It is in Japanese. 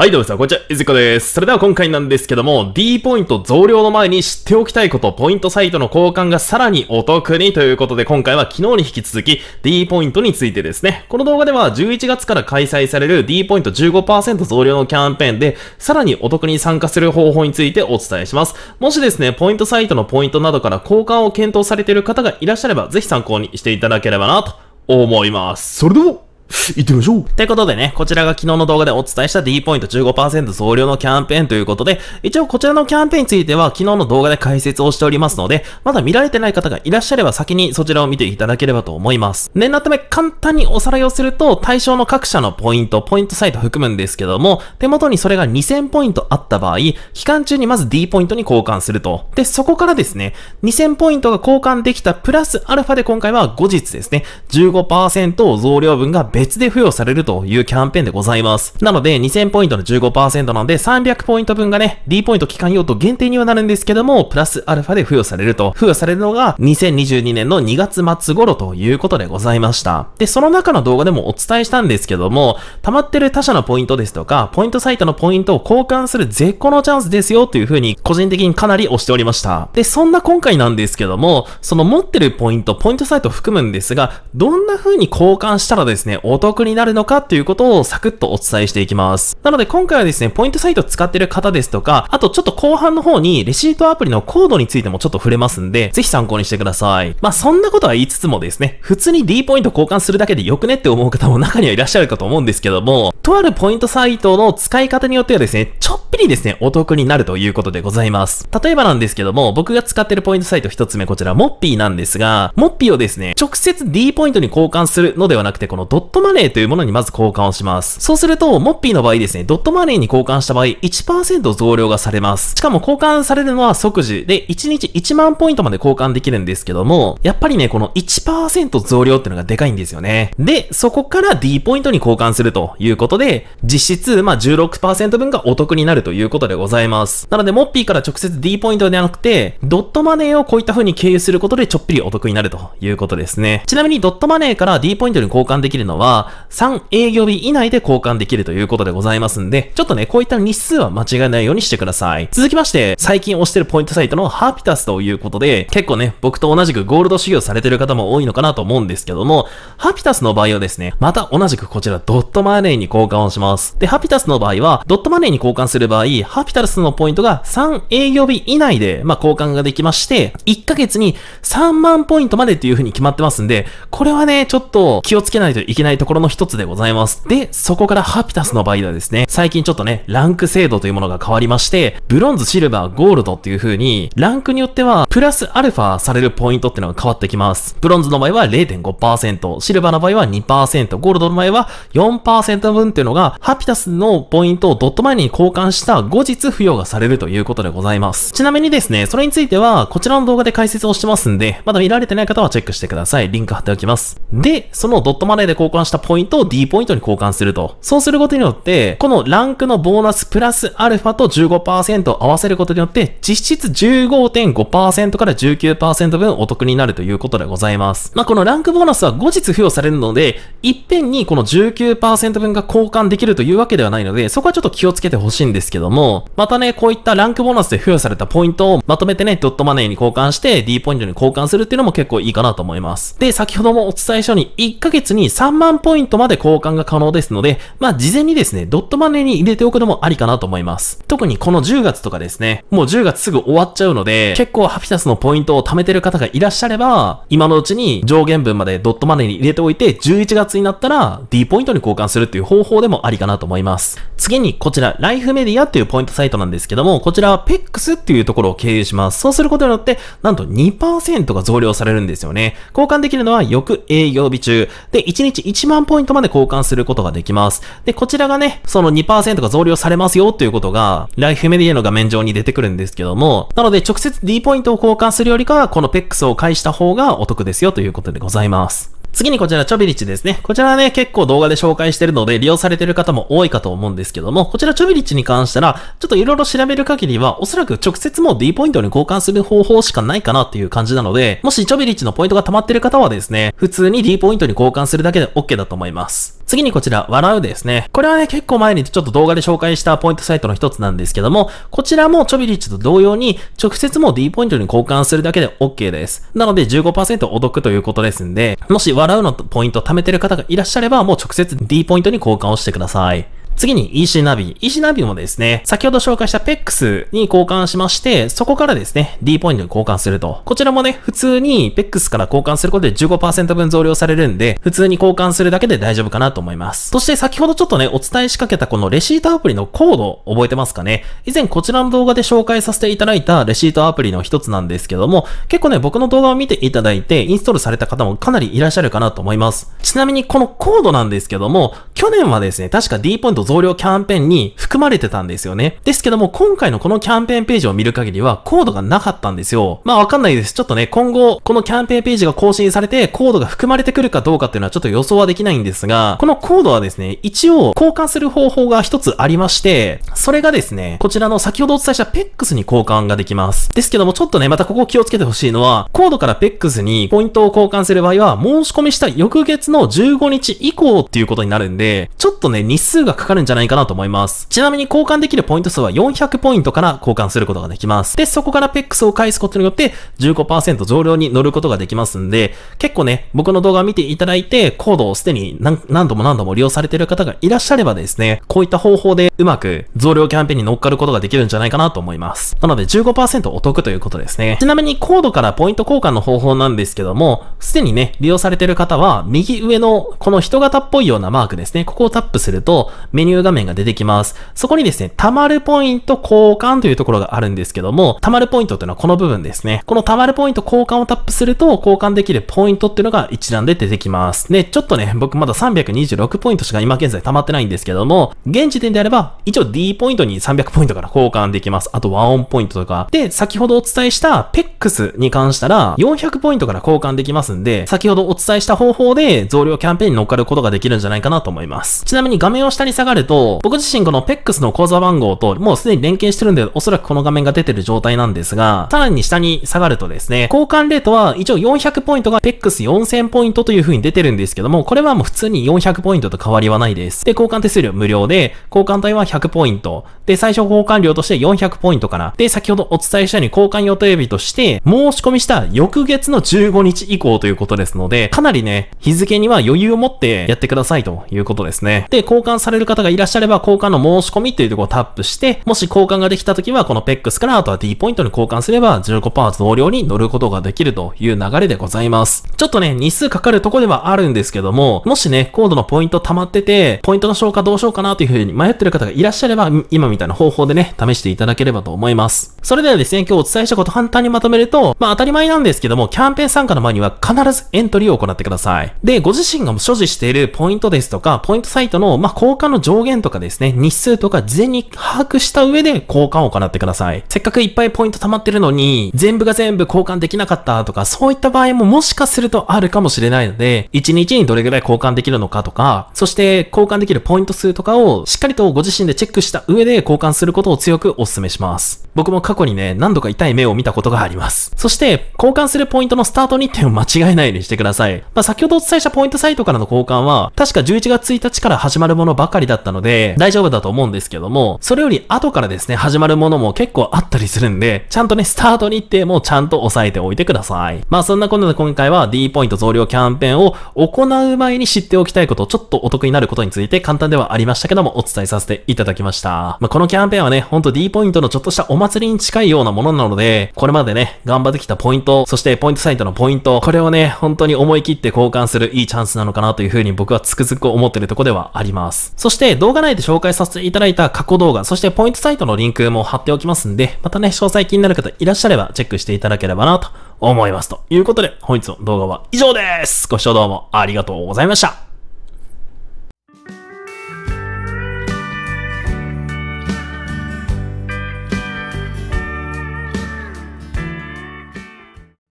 はい、どうもさ、こんにちは、いずこです。それでは今回なんですけども、D ポイント増量の前に知っておきたいこと、ポイントサイトの交換がさらにお得にということで、今回は昨日に引き続き D ポイントについてですね。この動画では11月から開催される D ポイント15%増量のキャンペーンで、さらにお得に参加する方法についてお伝えします。もしですね、ポイントサイトのポイントなどから交換を検討されている方がいらっしゃれば、ぜひ参考にしていただければなと思います。それでは行ってみましょうってことでね、こちらが昨日の動画でお伝えした D ポイント15%増量のキャンペーンということで、一応こちらのキャンペーンについては昨日の動画で解説をしておりますので、まだ見られてない方がいらっしゃれば先にそちらを見ていただければと思います。念のため簡単におさらいをすると、対象の各社のポイント、ポイントサイト含むんですけども、手元にそれが2000ポイントあった場合、期間中にまず D ポイントに交換すると。で、そこからですね、2000ポイントが交換できたプラスアルファで今回は後日ですね、15%増量分が別別で付与されるというキャンペーンでございます。なので、2000ポイントの15%なんで、300ポイント分がね、D ポイント期間用途限定にはなるんですけども、プラスアルファで付与されると。付与されるのが、2022年の2月末頃ということでございました。で、その中の動画でもお伝えしたんですけども、溜まってる他社のポイントですとか、ポイントサイトのポイントを交換する絶好のチャンスですよという風に、個人的にかなり推しておりました。で、そんな今回なんですけども、その持ってるポイント、ポイントサイト含むんですが、どんな風に交換したらですね、お得になるのかっていうことをサクッとお伝えしていきます。なので今回はですね、ポイントサイト使ってる方ですとか、あとちょっと後半の方にレシートアプリのコードについてもちょっと触れますんで、ぜひ参考にしてください。まあそんなことは言いつつもですね、普通に D ポイント交換するだけでよくねって思う方も中にはいらっしゃるかと思うんですけども、とあるポイントサイトの使い方によってはですね、ちょっぴりですね、お得になるということでございます。例えばなんですけども、僕が使ってるポイントサイト一つ目こちら、モッピーなんですが、モッピーをですね、直接 D ポイントに交換するのではなくて、このドットトマネーというものにまず交換をします。そうすると、モッピーの場合ですね、ドットマネーに交換した場合、1%増量がされます。しかも交換されるのは即時で、1日1万ポイントまで交換できるんですけども、やっぱりね、この1%増量っていうのがでかいんですよね。で、そこから D ポイントに交換するということで、実質、まあ、16%分がお得になるということでございます。なので、モッピーから直接 D ポイントではなくて、ドットマネーをこういった風に経由することでちょっぴりお得になるということですね。ちなみに、ドットマネーから D ポイントに交換できるのはは、3営業日以内で交換できるということでございますんで、ちょっとね、こういった日数は間違えないようにしてください。続きまして、最近推してるポイントサイトのハピタスということで、結構ね、僕と同じくゴールド修行されてる方も多いのかなと思うんですけども、ハピタスの場合はですね、また同じくこちらドットマネーに交換をします。で、ハピタスの場合は、ドットマネーに交換する場合、ハピタスのポイントが3営業日以内で、まあ、交換ができまして、1ヶ月に3万ポイントまでっていう風に決まってますんで、これはね、ちょっと気をつけないといけないないところの一つでございます。で、そこからハピタスの場合ではですね、最近ちょっとね、ランク制度というものが変わりまして、ブロンズ、シルバー、ゴールドっていう風に、ランクによっては、プラスアルファされるポイントっていうのが変わってきます。ブロンズの場合は0.5%、シルバーの場合は2%、ゴールドの場合は4%分っていうのが、ハピタスのポイントをドットマネーに交換した後日付与がされるということでございます。ちなみにですね、それについては、こちらの動画で解説をしてますんで、まだ見られてない方はチェックしてください。リンク貼っておきます。で、そのドットマネーで交換換したポイントを D ポイントに交換すると。そうすることによって、このランクのボーナスプラスアルファと15%を合わせることによって、実質15.5%から19%分お得になるということでございます。まあ、このランクボーナスは後日付与されるので、いっぺんにこの19%分が交換できるというわけではないので、そこはちょっと気をつけてほしいんですけども、またね、こういったランクボーナスで付与されたポイントをまとめてね、ドットマネーに交換して、D ポイントに交換するっていうのも結構いいかなと思います。で、先ほどもお伝えしたように、1ヶ月に3万万ポイントまで交換が可能ですので、まあ事前にですね、ドットマネーに入れておくのもありかなと思います。特にこの10月とかですね、もう10月すぐ終わっちゃうので、結構ハピタスのポイントを貯めてる方がいらっしゃれば、今のうちに上限分までドットマネーに入れておいて、11月になったら D ポイントに交換するっていう方法でもありかなと思います。次にこちら、ライフメディアっていうポイントサイトなんですけども、こちらは PEX っていうところを経由します。そうすることによって、なんと2%が増量されるんですよね。交換できるのは翌営業日中。で、1日1 1万ポイントまで交換することができます。で、こちらがね、その2%が増量されますよということが、ライフメディアの画面上に出てくるんですけども、なので直接 D ポイントを交換するよりかは、この PEX を介した方がお得ですよということでございます。次にこちら、チョビリッチですね。こちらはね、結構動画で紹介してるので、利用されてる方も多いかと思うんですけども、こちらチョビリッチに関したら、ちょっと色々調べる限りは、おそらく直接もう D ポイントに交換する方法しかないかなっていう感じなので、もしチョビリッチのポイントが溜まってる方はですね、普通に D ポイントに交換するだけで OK だと思います。次にこちら、笑うですね。これはね、結構前にちょっと動画で紹介したポイントサイトの一つなんですけども、こちらもチョビリッチと同様に、直接もう D ポイントに交換するだけで OK です。なので15%お得ということですんで、もし笑うのポイント貯めてる方がいらっしゃれば、もう直接 D ポイントに交換をしてください。次に EC ナビ。EC ナビもですね、先ほど紹介した PEX に交換しまして、そこからですね、D ポイントに交換すると。こちらもね、普通に PEX から交換することで15%分増量されるんで、普通に交換するだけで大丈夫かなと思います。そして先ほどちょっとね、お伝えしかけたこのレシートアプリのコード覚えてますかね以前こちらの動画で紹介させていただいたレシートアプリの一つなんですけども、結構ね、僕の動画を見ていただいて、インストールされた方もかなりいらっしゃるかなと思います。ちなみにこのコードなんですけども、去年はですね、確か D ポイント増量キャンペーンに含まれてたんですよね。ですけども、今回のこのキャンペーンページを見る限りは、コードがなかったんですよ。まあわかんないです。ちょっとね、今後、このキャンペーンページが更新されて、コードが含まれてくるかどうかっていうのはちょっと予想はできないんですが、このコードはですね、一応交換する方法が一つありまして、それがですね、こちらの先ほどお伝えしたペックスに交換ができます。ですけども、ちょっとね、またここ気をつけてほしいのは、コードからペックスにポイントを交換する場合は、申し込みした翌月の15日以降っていうことになるんで、ちょっとね、日数がかかかるんじゃないかなと思います。ちなみに交換できるポイント数は400ポイントから交換することができます。で、そこからペックスを返すことによって15%増量に乗ることができますんで、結構ね、僕の動画を見ていただいて、コードをすでに何度も何度も利用されている方がいらっしゃればですね、こういった方法でうまく増量キャンペーンに乗っかることができるんじゃないかなと思います。なので15%お得ということですね。ちなみにコードからポイント交換の方法なんですけども、すでにね、利用されている方は、右上のこの人型っぽいようなマークですね、ここをタップすると、メニュー画面が出てきます。そこにですね、溜まるポイント交換というところがあるんですけども、溜まるポイントというのはこの部分ですね。この溜まるポイント交換をタップすると、交換できるポイントっていうのが一覧で出てきます。で、ちょっとね、僕まだ326ポイントしか今現在溜まってないんですけども、現時点であれば、一応 D ポイントに300ポイントから交換できます。あと和音ポイントとか。で、先ほどお伝えしたペックスに関したら、400ポイントから交換できますんで、先ほどお伝えした方法で増量キャンペーンに乗っかることができるんじゃないかなと思います。ちなみに画面を下に下が流ると、僕自身この PEX の口座番号ともうすでに連携してるんで、おそらくこの画面が出てる状態なんですが、さらに下に下がるとですね、交換レートは一応400ポイントが PEX4000 ポイントという風に出てるんですけども、これはもう普通に400ポイントと変わりはないです。で、交換手数料無料で、交換代は100ポイント。で、最初交換料として400ポイントから。で、先ほどお伝えしたように交換予定日として、申し込みした翌月の15日以降ということですので、かなりね、日付には余裕を持ってやってくださいということですね。で、交換される方方がいらっしゃれば、交換の申し込みというところをタップして、もし交換ができた時は、この PEX からあとは D ポイントに交換すれば15%増量に乗ることができるという流れでございます。ちょっとね、日数かかるとこではあるんですけども、もしね、コードのポイント溜まってて、ポイントの消化どうしようかなというふうに迷ってる方がいらっしゃれば、今みたいな方法でね、試していただければと思います。それではですね、今日お伝えしたこと簡単にまとめると、まあ当たり前なんですけども、キャンペーン参加の前には必ずエントリーを行ってください。で、ご自身が所持しているポイントですとか、ポイントサイトの、まあ、交換の上限とかですね、日数とか事前に把握した上で交換を行ってください。せっかくいっぱいポイント貯まってるのに、全部が全部交換できなかったとか、そういった場合ももしかするとあるかもしれないので、1日にどれぐらい交換できるのかとか、そして交換できるポイント数とかをしっかりとご自身でチェックした上で交換することを強くお勧めします。僕も過去にね、何度か痛い目を見たことがあります。そして、交換するポイントのスタート日程を間違えないようにしてください。まあ、先ほどお伝えしたポイントサイトからの交換は、確か11月1日から始まるものばかりだったので、大丈夫だと思うんですけども、それより後からですね、始まるものも結構あったりするんで、ちゃんとね、スタート日程もちゃんと押さえておいてください。まあそんなことで今回は D ポイント増量キャンペーンを行う前に知っておきたいこと、ちょっとお得になることについて簡単ではありましたけども、お伝えさせていただきました。まあ、このキャンペーンはね、ほんと D ポイントのちょっとしたお祭りに近いようなものなので、これまでね、頑張ってきたポイント、そしてポイントサイトのポイント、これをね、本当に思い切って交換するいいチャンスなのかなというふうに僕はつくづく思ってるとこではあります。そして、で動画内で紹介させていただいた過去動画、そしてポイントサイトのリンクも貼っておきますんで、またね、詳細気になる方いらっしゃればチェックしていただければなと思います。ということで、本日の動画は以上です。ご視聴どうもありがとうございました。